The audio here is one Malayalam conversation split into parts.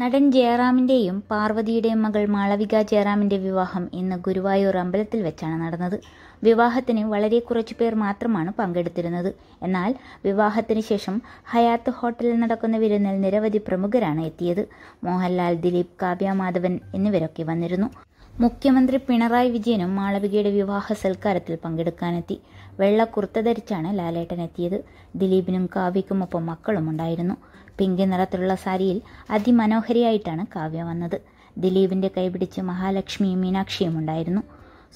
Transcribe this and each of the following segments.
നടൻ ജയറാമിൻ്റെയും പാർവതിയുടെയും മകൾ മാളവിക ജയറാമിൻ്റെ വിവാഹം ഇന്ന് ഗുരുവായൂർ അമ്പലത്തിൽ വെച്ചാണ് നടന്നത് വിവാഹത്തിന് വളരെ കുറച്ചു പേർ മാത്രമാണ് പങ്കെടുത്തിരുന്നത് എന്നാൽ വിവാഹത്തിന് ശേഷം ഹയാത്ത് ഹോട്ടലിൽ നടക്കുന്ന വിരുന്നിൽ നിരവധി പ്രമുഖരാണ് എത്തിയത് മോഹൻലാൽ ദിലീപ് കാവ്യ മാധവൻ എന്നിവരൊക്കെ വന്നിരുന്നു മുഖ്യമന്ത്രി പിണറായി വിജയനും മാളവികയുടെ വിവാഹ സൽക്കാരത്തിൽ പങ്കെടുക്കാനെത്തി വെള്ള കുർത്ത ധരിച്ചാണ് ലാലേട്ടൻ എത്തിയത് ദിലീപിനും കാവ്യക്കുമൊപ്പം മക്കളും ഉണ്ടായിരുന്നു പിങ്ക് നിറത്തിലുള്ള സാരിയിൽ അതിമനോഹരിയായിട്ടാണ് കാവ്യ വന്നത് ദിലീപിന്റെ കൈപിടിച്ച് മഹാലക്ഷ്മിയും മീനാക്ഷിയും ഉണ്ടായിരുന്നു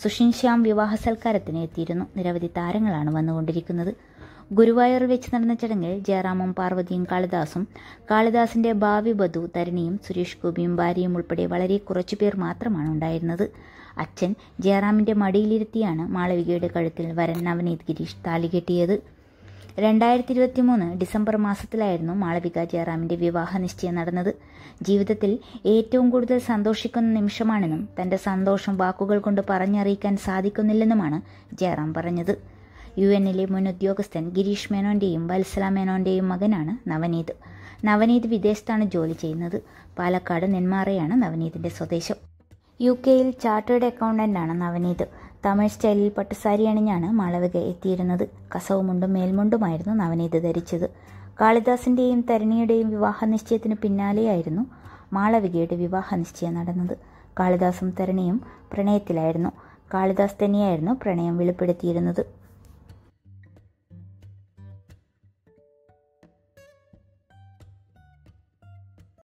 സുഷിൻ ശ്യാം വിവാഹ സൽക്കാരത്തിന് എത്തിയിരുന്നു നിരവധി താരങ്ങളാണ് വന്നുകൊണ്ടിരിക്കുന്നത് ഗുരുവായൂർ വെച്ച് നടന്ന ചടങ്ങിൽ ജയറാമും പാർവതിയും കാളിദാസും കാളിദാസിന്റെ ഭാവി ബധു തരണിയും സുരേഷ് ഗോപിയും ഭാര്യയും ഉൾപ്പെടെ വളരെ പേർ മാത്രമാണ് ഉണ്ടായിരുന്നത് അച്ഛൻ ജയറാമിന്റെ മടിയിലിരുത്തിയാണ് മാളവികയുടെ കഴുത്തിൽ വരൻ നവനീത് ഗിരീഷ് താലികെട്ടിയത് രണ്ടായിരത്തി ഇരുപത്തി മൂന്ന് ഡിസംബർ മാസത്തിലായിരുന്നു മാളവിക ജയറാമിന്റെ വിവാഹ നിശ്ചയം നടന്നത് ജീവിതത്തിൽ ഏറ്റവും കൂടുതൽ സന്തോഷിക്കുന്ന നിമിഷമാണെന്നും തന്റെ സന്തോഷം വാക്കുകൾ കൊണ്ട് പറഞ്ഞറിയിക്കാൻ സാധിക്കുന്നില്ലെന്നുമാണ് ജയറാം പറഞ്ഞത് യു എന്നിലെ മുൻ ഉദ്യോഗസ്ഥൻ ഗിരീഷ് മേനോന്റെയും വത്സല മേനോന്റെയും മകനാണ് നവനീത് നവനീത് വിദേശത്താണ് ജോലി ചെയ്യുന്നത് പാലക്കാട് നെന്മാറയാണ് നവനീതിന്റെ സ്വദേശം യു കെയിൽ ചാർട്ടേഡ് അക്കൗണ്ടന്റാണ് നവനീത് തമിഴ് സ്റ്റൈലിൽ പട്ടുസാരി അണിഞ്ഞാണ് മാളവിക എത്തിയിരുന്നത് കസവുമുണ്ടും മേൽമുണ്ടുമായിരുന്നു നവനീത് ധരിച്ചത് കാളിദാസിൻ്റെയും തരണിയുടെയും വിവാഹ നിശ്ചയത്തിന് പിന്നാലെയായിരുന്നു മാളവികയുടെ വിവാഹ നിശ്ചയം നടന്നത് കാളിദാസും തരണിയും പ്രണയത്തിലായിരുന്നു കാളിദാസ് തന്നെയായിരുന്നു പ്രണയം വെളിപ്പെടുത്തിയിരുന്നത്